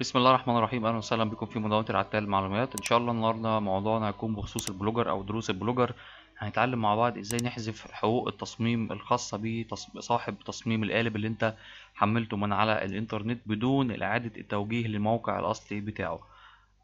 بسم الله الرحمن الرحيم اهلا وسهلا بكم في مدونة العتال المعلومات ان شاء الله النهارده موضوعنا هيكون بخصوص البلوجر او دروس البلوجر هنتعلم مع بعض ازاي نحذف حقوق التصميم الخاصة بصاحب تصميم القالب اللي انت حملته من على الانترنت بدون اعادة التوجيه للموقع الاصلي بتاعه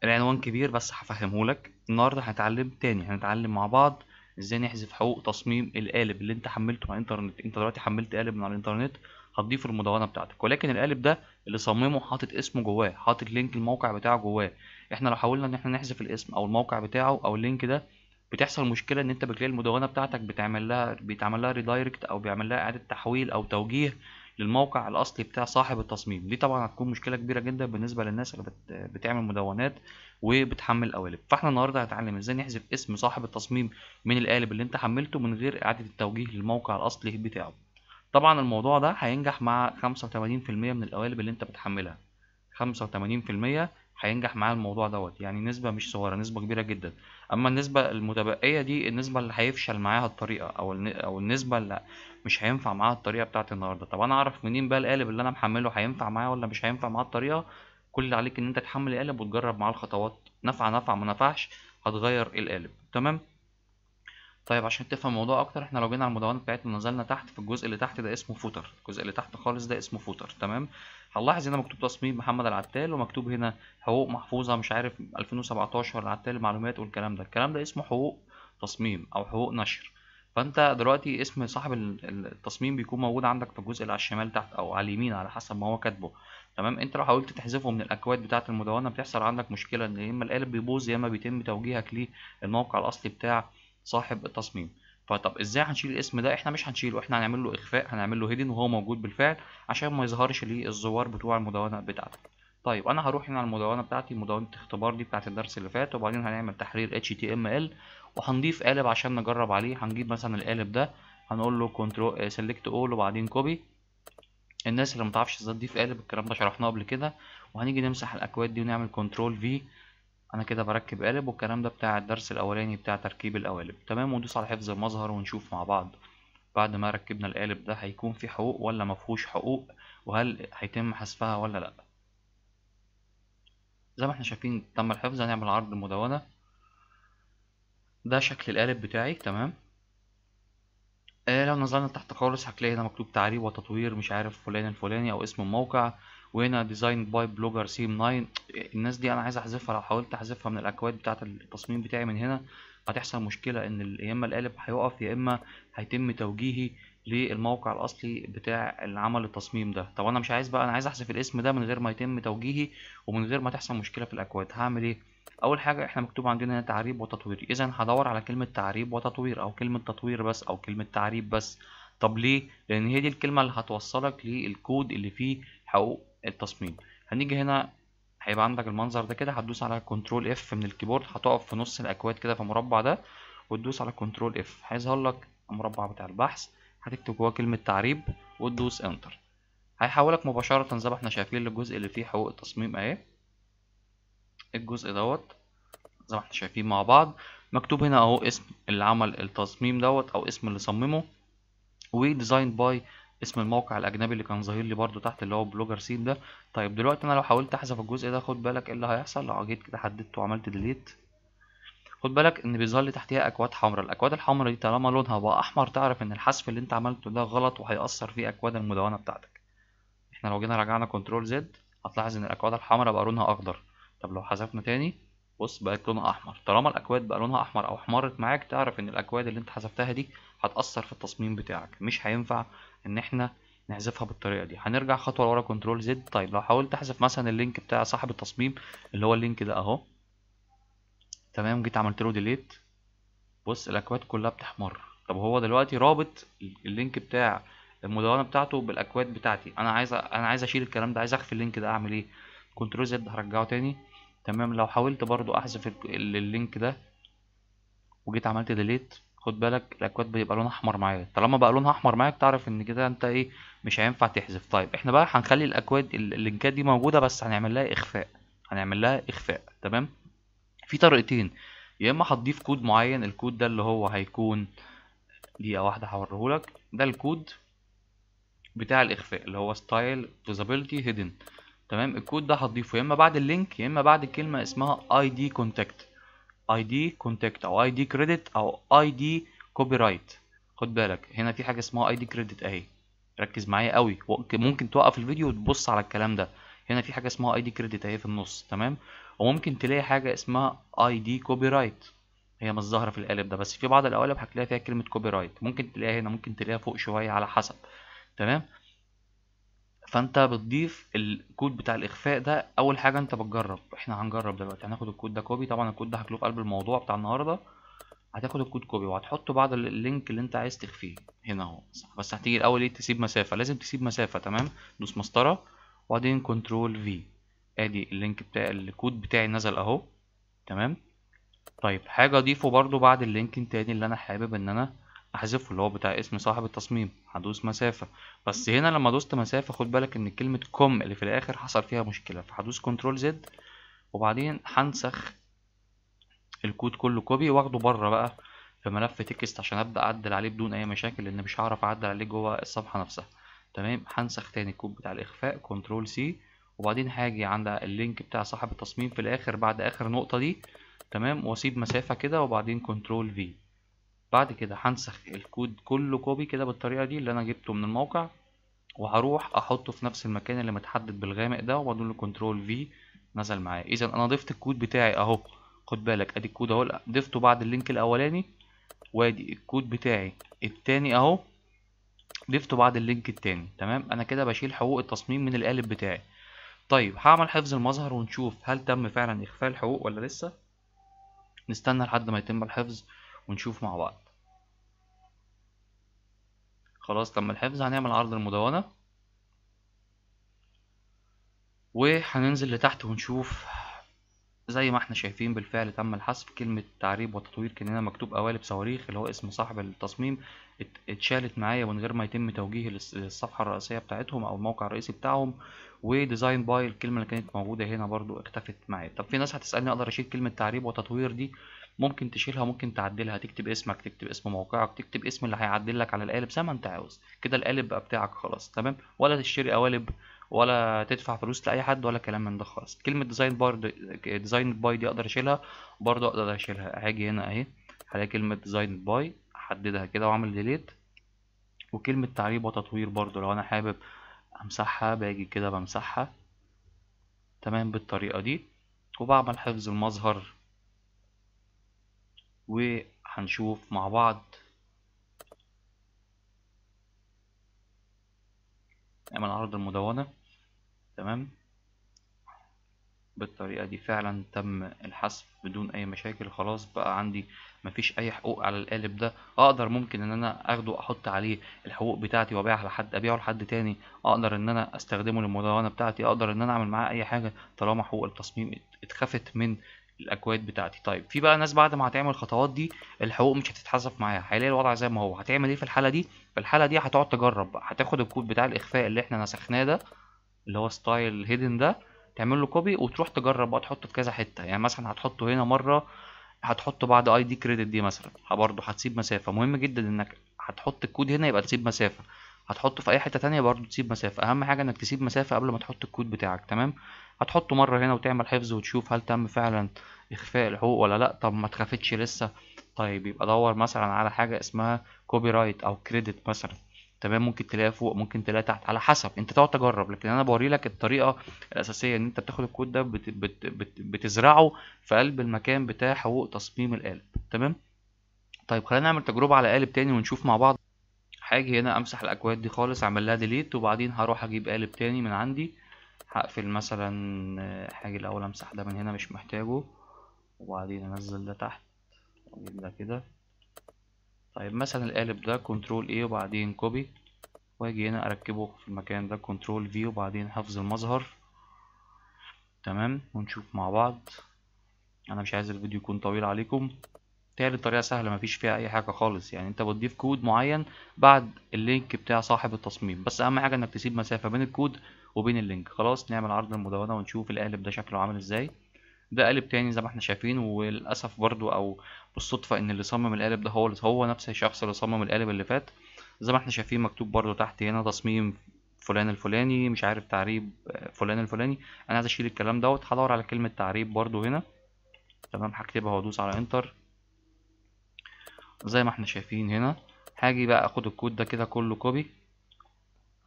العنوان كبير بس هفهمهولك النهارده هنتعلم تاني هنتعلم مع بعض ازاي نحذف حقوق تصميم القالب اللي انت حملته على الانترنت انت دلوقتي حملت قالب من على الانترنت هتضيفه المدونه بتاعتك ولكن القالب ده اللي صممه حاطط اسمه جواه حاطط لينك الموقع بتاعه جواه احنا لو حاولنا ان احنا نحذف الاسم او الموقع بتاعه او اللينك ده بتحصل مشكله ان انت بتلاقي المدونه بتاعتك بتعمل لها بيتعمل لها ريدايركت او بيعمل لها اعاده تحويل او توجيه للموقع الاصلي بتاع صاحب التصميم دي طبعا هتكون مشكله كبيره جدا بالنسبه للناس اللي بتعمل مدونات وبتحمل قوالب فاحنا النهارده هنتعلم ازاي نحذف اسم صاحب التصميم من القالب اللي انت حملته من غير اعاده التوجيه للموقع الاصلي بتاعه طبعا الموضوع ده هينجح مع 85% من القوالب اللي انت بتحملها 85% هينجح مع الموضوع دوت يعني نسبة مش صغيرة نسبة كبيرة جدا أما النسبة المتبقية دي النسبة اللي هيفشل معاها الطريقة أو أو النسبة اللي مش هينفع معاها الطريقة بتاعت النهاردة طب أنا أعرف منين بقى القالب اللي أنا محمله هينفع معايا ولا مش هينفع معاها الطريقة كل اللي عليك إن أنت تحمل القالب وتجرب معاه الخطوات نفع نفع ما نفعش هتغير القالب تمام طيب عشان تفهم الموضوع اكتر احنا لو جينا على المدونه بتاعتنا ونزلنا تحت في الجزء اللي تحت ده اسمه فوتر الجزء اللي تحت خالص ده اسمه فوتر تمام هنلاحظ هنا مكتوب تصميم محمد العتال ومكتوب هنا حقوق محفوظه مش عارف 2017 العتال المعلومات والكلام ده الكلام ده اسمه حقوق تصميم او حقوق نشر فانت دلوقتي اسم صاحب التصميم بيكون موجود عندك في الجزء اللي على الشمال تحت او على اليمين على حسب ما هو كاتبه تمام انت لو حاولت تحذفه من الاكواد بتاعه المدونه بتحصل عندك مشكله ان يا اما القالب بيبوظ يا اما بيتم توجيهك للموقع الاصلي بتاع صاحب التصميم فطب ازاي هنشيل الاسم ده احنا مش هنشيله احنا هنعمل له اخفاء هنعمل له هيدن وهو موجود بالفعل عشان ما يظهرش لي الزوار بتوع المدونه بتاعتك طيب انا هروح هنا على المدونه بتاعتي مدونه اختبار دي بتاعت الدرس اللي فات وبعدين هنعمل تحرير HTML وهنضيف قالب عشان نجرب عليه هنجيب مثلا القالب ده هنقول له كنترول سيلكت اول وبعدين كوبي الناس اللي ما تعرفش ازاي تضيف قالب الكلام ده شرحناه قبل كده وهنيجي نمسح الاكواد دي ونعمل كنترول في انا كده بركب قالب والكلام ده بتاع الدرس الاولاني بتاع تركيب القوالب تمام وندوس على حفظ المظهر ونشوف مع بعض بعد ما ركبنا القالب ده هيكون فيه حقوق ولا مفهوش حقوق وهل هيتم حذفها ولا لا زي ما احنا شايفين تم الحفظ هنعمل عرض مدونة ده شكل القالب بتاعي تمام آه لو نظرنا تحت خالص هتلاقي هنا مكتوب تعريب وتطوير مش عارف فلان الفلاني او اسم الموقع وهنا ديزاين باي بلوجر سي ام 9 الناس دي انا عايز احذفها لو حاولت احذفها من الاكواد بتاعه التصميم بتاعي من هنا هتحصل مشكله ان يا اما القالب هيقف يا اما هيتم توجيهي للموقع الاصلي بتاع اللي عمل التصميم ده طب انا مش عايز بقى انا عايز احذف الاسم ده من غير ما يتم توجيهي ومن غير ما تحصل مشكله في الاكواد هعمل ايه اول حاجه احنا مكتوب عندنا هنا تعريب وتطوير اذا هدور على كلمه تعريب وتطوير او كلمه تطوير بس او كلمه تعريب بس طب ليه لان هي دي الكلمه اللي هتوصلك للكود اللي فيه حقوق التصميم هنيجي هنا هيبقى عندك المنظر ده كده هتدوس على كنترول اف من الكيبورد هتقف في نص الاكواد كده في المربع ده وتدوس على كنترول اف هيظهر لك المربع بتاع البحث هتكتب جواه كلمه تعريب وتدوس انتر هيحولك مباشره زي ما احنا شايفين للجزء اللي فيه حقوق التصميم اهي الجزء دوت زي ما احنا شايفين مع بعض مكتوب هنا اهو اسم اللي عمل التصميم دوت او اسم اللي صممه وديزاين باي اسم الموقع الاجنبي اللي كان ظاهر لي برده تحت اللي هو بلوجر سيت ده طيب دلوقتي انا لو حاولت احذف الجزء ده خد بالك ايه اللي هيحصل لو جيت كده حددته وعملت ديليت خد بالك ان بيظهر لي تحتها اكواد حمراء الاكواد الحمراء دي طالما لونها بقى احمر تعرف ان الحذف اللي انت عملته ده غلط وهيأثر في اكواد المدونة بتاعتك احنا لو جينا رجعنا كنترول زد هتلاحظ ان الاكواد الحمراء بقى لونها اخضر طب لو حذفنا تاني بص بقت لونها احمر طالما الاكواد بقى لونها احمر او احمرت معاك تعرف ان الاكواد اللي انت حذفتها دي هتاثر في التصميم بتاعك مش هينفع ان احنا نحذفها بالطريقه دي هنرجع خطوه لورا كنترول زد طيب لو حاولت احذف مثلا اللينك بتاع صاحب التصميم اللي هو اللينك ده اهو تمام جيت عملت له ديليت بص الاكواد كلها بتحمر طب هو دلوقتي رابط اللينك بتاع المدونه بتاعته بالاكواد بتاعتي انا عايز انا عايز اشيل الكلام ده عايز اخفي اللينك ده اعمل ايه كنترول زد هرجعه تاني تمام لو حاولت برضو احذف اللينك ده وجيت عملت ديليت خد بالك الاكواد بيبقى لونها احمر معايا طالما بقى لونها احمر معاك تعرف ان كده انت ايه مش هينفع تحذف طيب احنا بقى هنخلي الاكواد اللينكات دي موجوده بس هنعمل لها اخفاء هنعمل لها اخفاء تمام في طريقتين يا اما هتضيف كود معين الكود ده اللي هو هيكون دقيقه واحده هوريهولك ده الكود بتاع الاخفاء اللي هو ستايل فيزابيلتي هيدن تمام الكود ده هتضيفه يا اما بعد اللينك يا اما بعد كلمه اسمها اي دي كونتاكت اي دي كونتاكت او اي دي كريدت او اي دي كوبي رايت خد بالك هنا في حاجه اسمها اي دي كريدت اهي ركز معايا قوي ممكن توقف الفيديو وتبص على الكلام ده هنا في حاجه اسمها اي دي كريدت اهي في النص تمام وممكن تلاقي حاجه اسمها اي دي كوبي رايت هي مش ظاهره في القالب ده بس في بعض القوالب هتلاقي فيها كلمه كوبي رايت ممكن تلاقيها هنا ممكن تلاقيها فوق شويه على حسب تمام فانت بتضيف الكود بتاع الاخفاء ده اول حاجه انت بتجرب احنا هنجرب دلوقتي هناخد الكود ده كوبي طبعا الكود ده هتلاقوه في قلب الموضوع بتاع النهارده هتاخد الكود كوبي وهتحطه بعد اللينك اللي انت عايز تخفيه هنا اهو بس هتيجي الاول ايه تسيب مسافه لازم تسيب مسافه تمام دوس مسطره وبعدين كنترول في ادي اللينك بتاع الكود بتاعي نزل اهو تمام طيب حاجه اضيفه برده بعد اللينك التاني اللي انا حابب ان انا احذفه اللي هو بتاع اسم صاحب التصميم هدوس مسافة بس هنا لما دوست مسافة خد بالك ان كلمة كوم اللي في الاخر حصل فيها مشكلة فهدوس كنترول زد وبعدين هنسخ الكود كله كوبي واخده بره بقى في ملف تكست عشان ابدا اعدل عليه بدون اي مشاكل لان مش هعرف اعدل عليه جوه الصفحه نفسها تمام هنسخ تاني الكود بتاع الاخفاء كنترول سي وبعدين هاجي عند اللينك بتاع صاحب التصميم في الاخر بعد اخر نقطه دي تمام واسيب مسافه كده وبعدين كنترول في بعد كده هنسخ الكود كله كوبي كده بالطريقة دي اللي انا جبته من الموقع وهروح احطه في نفس المكان اللي متحدد بالغامق ده وبدون له كنترول في نزل معايا اذا انا ضفت الكود بتاعي اهو خد بالك ادي الكود اهو ضفته بعد اللينك الاولاني وادي الكود بتاعي التاني اهو ضفته بعد اللينك التاني تمام انا كده بشيل حقوق التصميم من القالب بتاعي طيب هعمل حفظ المظهر ونشوف هل تم فعلا اخفاء الحقوق ولا لسه نستنى لحد ما يتم الحفظ ونشوف مع بعض خلاص تم الحفظ هنعمل عرض المدونة وهننزل لتحت ونشوف زي ما احنا شايفين بالفعل تم الحذف كلمة تعريب وتطوير كان هنا مكتوب قوالب صواريخ اللي هو اسم صاحب التصميم اتشالت معايا من غير ما يتم توجيه للصفحة الرئيسية بتاعتهم او الموقع الرئيسي بتاعهم وديزاين باي الكلمة اللي كانت موجودة هنا برضو اختفت معايا طب في ناس هتسألني اقدر اشيل كلمة تعريب وتطوير دي ممكن تشيلها ممكن تعدلها تكتب اسمك تكتب اسم موقعك تكتب اسم اللي هيعدل لك على القالب زي ما انت عاوز كده القالب بقى بتاعك خلاص تمام ولا تشتري قوالب ولا تدفع فلوس لاي حد ولا كلام من ده خالص كلمه ديزاين بار ديزاين باي دي اقدر اشيلها برده اقدر اشيلها هاجي هنا اهي هلاقي كلمه ديزاين باي احددها كده واعمل ديليت وكلمه تعريب وتطوير برده لو انا حابب امسحها باجي كده بمسحها تمام بالطريقه دي وبعمل حفظ المظهر وهنشوف مع بعض نعمل عرض المدونة تمام بالطريقة دي فعلا تم الحذف بدون اي مشاكل خلاص بقى عندي مفيش اي حقوق على القالب ده اقدر ممكن ان انا اخده احط عليه الحقوق بتاعتي وابيعها لحد ابيعه لحد تاني اقدر ان انا استخدمه للمدونة بتاعتي اقدر ان انا اعمل معاه اي حاجة طالما حقوق التصميم اتخفت من الاكواد بتاعتي طيب في بقى ناس بعد ما هتعمل الخطوات دي الحقوق مش هتتحذف معاها هيلاقي الوضع زي ما هو هتعمل ايه في الحاله دي في الحاله دي هتقعد تجرب بقى هتاخد الكود بتاع الاخفاء اللي احنا نسخناه ده اللي هو ستايل هيدن ده تعمل له كوبي وتروح تجرب بقى تحطه في كذا حته يعني مثلا هتحطه هنا مره هتحطه بعد اي دي كريدت دي مثلا برضه هتسيب مسافه مهم جدا انك هتحط الكود هنا يبقى تسيب مسافه هتحطه في اي حته تانية برضو تسيب مسافه اهم حاجه انك تسيب مسافه قبل ما تحط الكود بتاعك تمام هتحطه مره هنا وتعمل حفظ وتشوف هل تم فعلا اخفاء الحقوق ولا لا طب ما اتخفتش لسه طيب يبقى دور مثلا على حاجه اسمها كوبي رايت او كريدت مثلا تمام ممكن تلاقيها فوق ممكن تلاقيها تحت على حسب انت تقعد تجرب لكن انا بوري لك الطريقه الاساسيه ان انت بتاخد الكود ده بت بت بت بتزرعه في قلب المكان بتاع حقوق تصميم القالب تمام طيب خلينا نعمل تجربه على قالب تاني ونشوف مع بعض هاجي هنا امسح الاكواد دي خالص اعمل لها ديليت وبعدين هروح اجيب قالب تاني من عندي هقفل مثلا هاجي آه، الاول امسح ده من هنا مش محتاجه وبعدين انزل ده تحت واجيب ده كده طيب مثلا القالب ده كنترول ايه وبعدين كوبي واجي هنا اركبه في المكان ده كنترول في وبعدين حفظ المظهر تمام ونشوف مع بعض انا مش عايز الفيديو يكون طويل عليكم تهيألي الطريقة سهلة مفيش فيها أي حاجة خالص يعني أنت بتضيف كود معين بعد اللينك بتاع صاحب التصميم بس أهم حاجة إنك تسيب مسافة بين الكود وبين اللينك خلاص نعمل عرض المدونة ونشوف القالب ده شكله عامل إزاي ده قالب تاني زي ما احنا شايفين وللأسف برضو أو بالصدفة إن اللي صمم القالب ده هو هو نفس الشخص اللي صمم القالب اللي فات زي ما احنا شايفين مكتوب برضو تحت هنا تصميم فلان الفلاني مش عارف تعريب آه، فلان الفلاني أنا عايز أشيل الكلام دوت هدور على كلمة تعريب برضو هنا تمام هكتبها وأدوس على إنتر زي ما احنا شايفين هنا هاجي بقى اخد الكود ده كده كله كوبي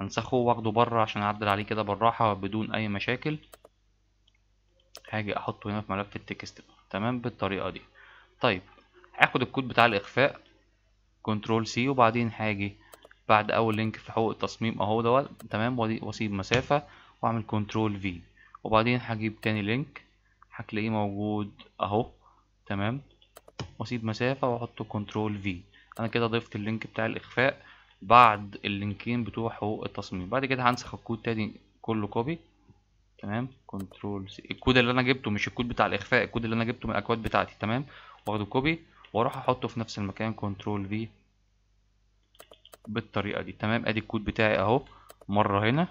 هنسخه واخده بره عشان اعدل عليه كده بالراحه بدون اي مشاكل هاجي احطه هنا في ملف التكست تمام بالطريقه دي طيب هاخد الكود بتاع الاخفاء كنترول سي وبعدين هاجي بعد اول لينك في حقوق التصميم اهو دوت تمام واسيب مسافه واعمل كنترول في وبعدين هجيب تاني لينك هتلاقيه موجود اهو تمام واسيب مسافة واحط كنترول في انا كده ضفت اللينك بتاع الاخفاء بعد اللينكين بتوع حقوق التصميم بعد كده هنسخ الكود تاني كله كوبي تمام كنترول سي الكود اللي انا جبته مش الكود بتاع الاخفاء الكود اللي انا جبته من الاكواد بتاعتي تمام واخده كوبي واروح احطه في نفس المكان كنترول في بالطريقه دي تمام ادي الكود بتاعي اهو مره هنا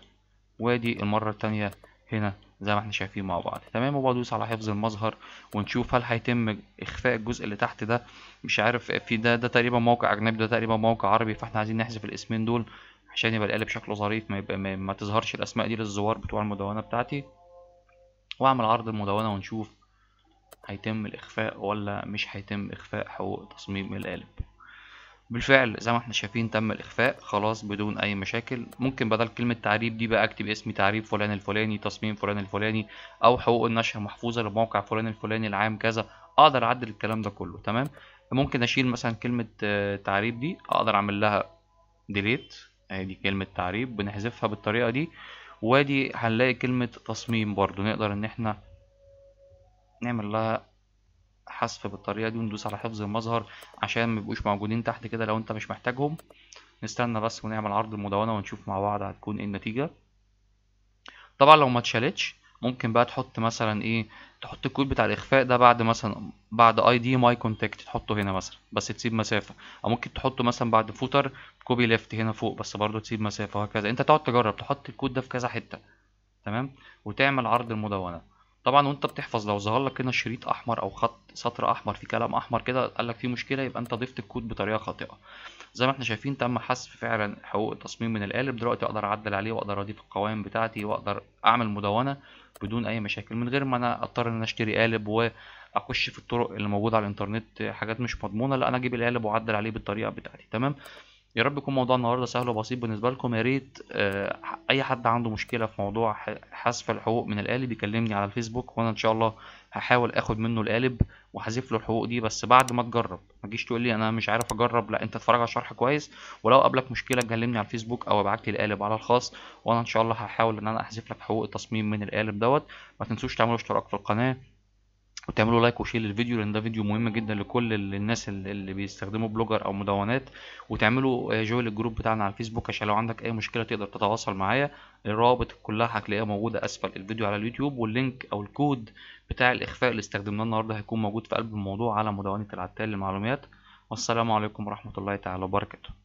وادي المره التانية هنا زي ما احنا شايفين مع بعض تمام وبدوس على حفظ المظهر ونشوف هل هيتم اخفاء الجزء اللي تحت ده مش عارف في ده ده تقريبا موقع اجنبي ده تقريبا موقع عربي فاحنا عايزين نحذف الاسمين دول عشان يبقى القالب شكله ظريف ما, يبقى ما, ما تظهرش الاسماء دي للزوار بتوع المدونه بتاعتي واعمل عرض المدونه ونشوف هيتم الاخفاء ولا مش هيتم اخفاء حقوق تصميم القالب بالفعل زي ما احنا شايفين تم الاخفاء خلاص بدون اي مشاكل ممكن بدل كلمه تعريب دي بقى اكتب اسم تعريب فلان الفلاني تصميم فلان الفلاني او حقوق النشر محفوظه لموقع فلان الفلاني العام كذا اقدر اعدل الكلام ده كله تمام ممكن اشيل مثلا كلمه آه، تعريب دي اقدر اعمل لها ديليت اهي دي كلمه تعريب بنحذفها بالطريقه دي وادي هنلاقي كلمه تصميم برضو نقدر ان احنا نعمل لها حذف بالطريقه دي وندوس على حفظ المظهر عشان ما يبقوش موجودين تحت كده لو انت مش محتاجهم نستنى بس ونعمل عرض المدونه ونشوف مع بعض هتكون ايه النتيجه طبعا لو ما اتشالتش ممكن بقى تحط مثلا ايه تحط الكود بتاع الاخفاء ده بعد مثلا بعد اي دي ماي كونتاكت تحطه هنا مثلا بس تسيب مسافه او ممكن تحطه مثلا بعد فوتر كوبي ليفت هنا فوق بس برضه تسيب مسافه وهكذا انت تقعد تجرب تحط الكود ده في كذا حته تمام وتعمل عرض المدونه طبعا وانت بتحفظ لو ظهر لك هنا شريط احمر او خط سطر احمر في كلام احمر كده قال لك في مشكله يبقى انت ضفت الكود بطريقه خاطئه زي ما احنا شايفين تم حذف فعلا حقوق التصميم من القالب دلوقتي اقدر اعدل عليه واقدر اضيف القوائم بتاعتي واقدر اعمل مدونه بدون اي مشاكل من غير ما انا اضطر ان انا اشتري قالب واخش في الطرق اللي موجوده على الانترنت حاجات مش مضمونه لا انا اجيب القالب واعدل عليه بالطريقه بتاعتي تمام يا رب يكون موضوع النهارده سهل وبسيط بالنسبه لكم يا ريت آه، اي حد عنده مشكله في موضوع حذف الحقوق من القالب يكلمني على الفيسبوك وانا ان شاء الله هحاول اخد منه القالب وهحذف له الحقوق دي بس بعد ما تجرب ما تجيش تقول لي انا مش عارف اجرب لا انت اتفرج على الشرح كويس ولو قابلك مشكله كلمني على الفيسبوك او ابعت لي القالب على الخاص وانا ان شاء الله هحاول ان انا احذف لك حقوق التصميم من القالب دوت ما تنسوش تعملوا اشتراك في القناه وتعملوا لايك وشير للفيديو لان ده فيديو مهم جدا لكل الناس اللي بيستخدموا بلوجر او مدونات وتعملوا جوين آه، الجروب بتاعنا على الفيسبوك عشان لو عندك اي مشكله تقدر تتواصل معايا الروابط كلها هتلاقيها موجوده اسفل الفيديو على اليوتيوب واللينك او الكود بتاع الاخفاء اللي استخدمناه النهارده هيكون موجود في قلب الموضوع على مدونه العتال للمعلومات والسلام عليكم ورحمه الله تعالى وبركاته